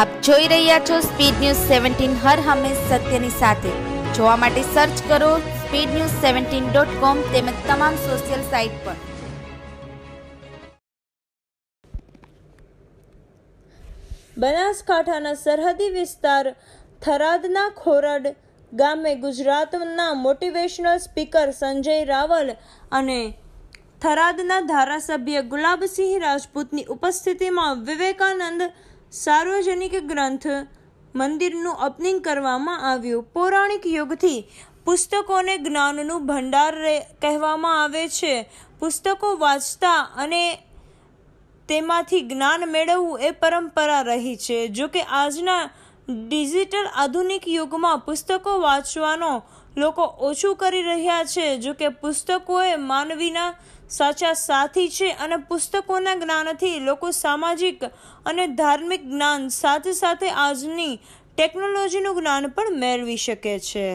આપ જોઈ રહ્યા છો સ્પીડ ન્યૂઝ સેવન્ટીન હર હંમેશ સત્યની સાથે જોવા માટે સર્ચ કરો speed news seventeen dot com તેમજ તમામ સોશિયલ સાઇટ પર બનાસકાંઠાના સરહદી વિસ્તાર થરાદના ખોરડ ગામે ગુજરાતના મોટિવેશનલ સ્પીકર સંજય રાવલ અને થરાદના ધારાસભ્ય ગુલાબસિંહ રાજપૂતની ઉપસ્થિતિમાં વિવેકાનંદ સાર્વજનિક ગ્રંથ મંદિરનું ઓપનિંગ કરવામાં આવ્યું પૌરાણિક યુગથી પુસ્તકોને જ્ઞાનનું ભંડાર કહેવામાં આવે છે પુસ્તકો વાંચતા અને તેમાંથી જ્ઞાન મેળવવું એ પરંપરા રહી છે જો કે આજના ડિજિટલ આધુનિક યુગમાં પુસ્તકો વાંચવાનો લોકો ઓછું કરી રહ્યા છે જો કે પુસ્તકો એ માનવીના સાચા સાથી છે અને પુસ્તકોના જ્ઞાનથી લોકો સામાજિક અને ધાર્મિક જ્ઞાન સાથે સાથે આજની ટેકનોલોજીનું જ્ઞાન પણ મેળવી શકે છે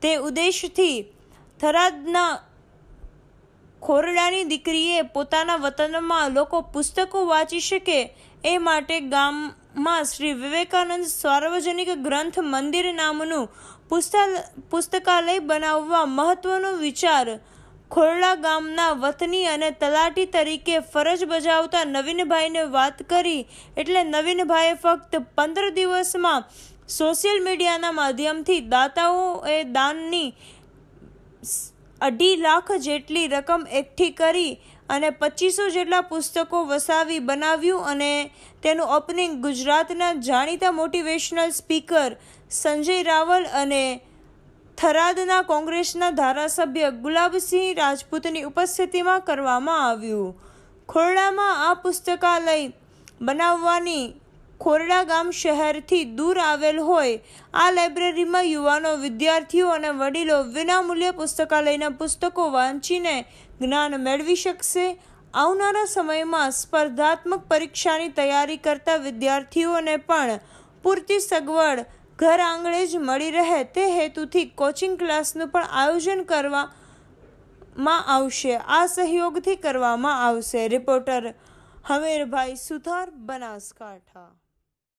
તે ઉદ્દેશથી થરાદના ખોરડાની દીકરીએ પોતાના વતનમાં લોકો પુસ્તકો વાંચી શકે એ માટે ગામ માં શ્રી વિવેકાનંદ સાર્વજનિક ગ્રંથ મંદિર નામનું પુસ્તકાલય બનાવવા મહત્વનો વિચાર ખોરડા ગામના વતની અને તલાટી તરીકે ફરજ બજાવતા નવીનભાઈને વાત કરી એટલે નવીનભાઈએ ફક્ત પંદર દિવસમાં સોશિયલ મીડિયાના માધ્યમથી દાતાઓએ દાનની અઢી લાખ જેટલી રકમ એકઠી કરી અને પચીસો જેટલા પુસ્તકો વસાવી બનાવ્યું અને તેનું ઓપનિંગ ગુજરાતના જાણીતા મોટિવેશનલ સ્પીકર સંજય રાવલ અને થરાદના કોંગ્રેસના ધારાસભ્ય ગુલાબસિંહ રાજપૂતની ઉપસ્થિતિમાં કરવામાં આવ્યું ખોરડામાં આ પુસ્તકાલય બનાવવાની ખોરડા ગામ શહેરથી દૂર આવેલ હોય આ લાઇબ્રેરીમાં યુવાનો વિદ્યાર્થીઓ અને વડીલો વિનામૂલ્ય પુસ્તકાલયના પુસ્તકો વાંચીને જ્ઞાન મેળવી શકશે આવનારા સમયમાં સ્પર્ધાત્મક પરીક્ષાની તૈયારી કરતા વિદ્યાર્થીઓને પણ પૂરતી સગવડ ઘર આંગણે જ મળી રહે તે હેતુથી કોચિંગ ક્લાસનું પણ આયોજન કરવામાં આવશે આ સહયોગથી કરવામાં આવશે રિપોર્ટર હમીરભાઈ સુથાર બનાસકાંઠા